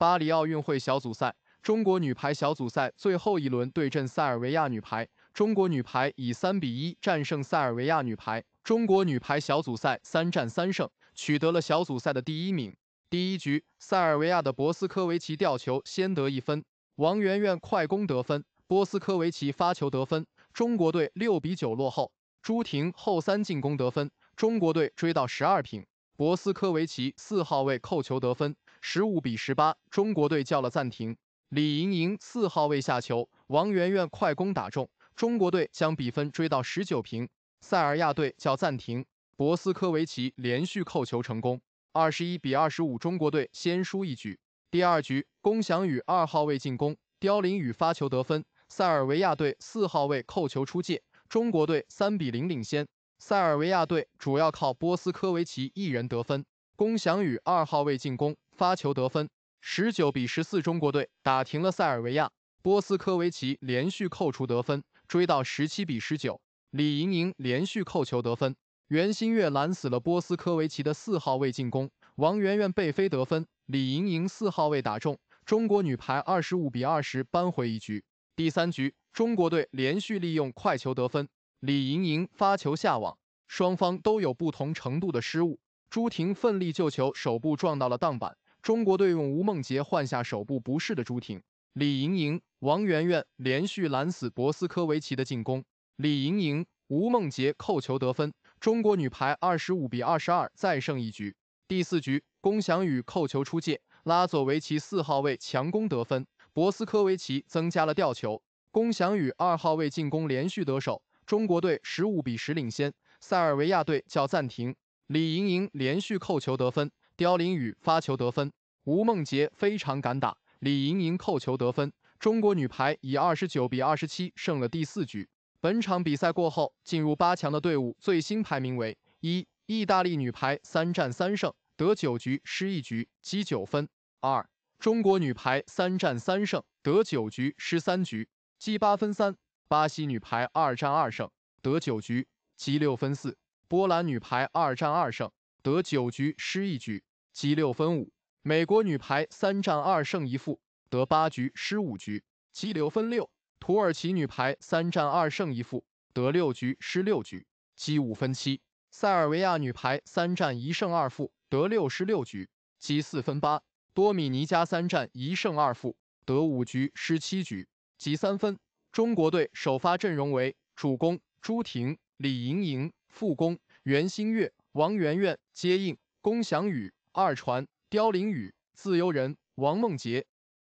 巴黎奥运会小组赛，中国女排小组赛最后一轮对阵塞尔维亚女排。中国女排以三比一战胜塞尔维亚女排。中国女排小组赛三战三胜，取得了小组赛的第一名。第一局，塞尔维亚的博斯科维奇吊球先得一分，王媛媛快攻得分，博斯科维奇发球得分，中国队六比九落后。朱婷后三进攻得分，中国队追到十二平。博斯科维奇四号位扣球得分，十五比十八，中国队叫了暂停。李盈莹四号位下球，王媛媛快攻打中，中国队将比分追到十九平。塞尔亚队叫暂停，博斯科维奇连续扣球成功，二十一比二十五，中国队先输一局。第二局，龚翔宇二号位进攻，刁琳宇发球得分，塞尔维亚队四号位扣球出界，中国队三比零领先。塞尔维亚队主要靠波斯科维奇一人得分，龚翔宇二号位进攻发球得分，十九比十四，中国队打停了塞尔维亚。波斯科维奇连续扣除得分，追到十七比十九。李盈莹连续扣球得分，袁心玥拦死了波斯科维奇的四号位进攻，王媛媛背飞得分，李盈莹四号位打中，中国女排二十五比二十扳回一局。第三局，中国队连续利用快球得分。李盈莹发球下网，双方都有不同程度的失误。朱婷奋力救球，手部撞到了挡板。中国队用吴梦洁换下手部不适的朱婷。李盈莹、王媛媛连续拦死博斯科维奇的进攻。李盈莹、吴梦洁扣球得分，中国女排二十五比二十二再胜一局。第四局，龚翔宇扣球出界，拉佐维奇四号位强攻得分。博斯科维奇增加了吊球，龚翔宇二号位进攻连续得手。中国队十五比十领先塞尔维亚队，叫暂停。李盈莹连续扣球得分，刁琳宇发球得分，吴梦洁非常敢打，李盈莹扣球得分。中国女排以二十九比二十七胜了第四局。本场比赛过后，进入八强的队伍最新排名为：一、意大利女排三战三胜，得九局失一局，积九分；二、中国女排三战三胜，得九局失三局，积八分；三。巴西女排二战二胜得九局积六分四，波兰女排二战二胜得九局失一局积六分五，美国女排三战二胜一负得八局失五局积六分六，土耳其女排三战二胜一负得六局失六局积五分七，塞尔维亚女排三战一胜二负得六失六局积四分八，多米尼加三战一胜二负得五局失七局积三分。中国队首发阵容为主攻朱婷、李盈莹，副攻袁心玥、王媛媛接应龚翔宇，二传刁琳宇，自由人王梦洁。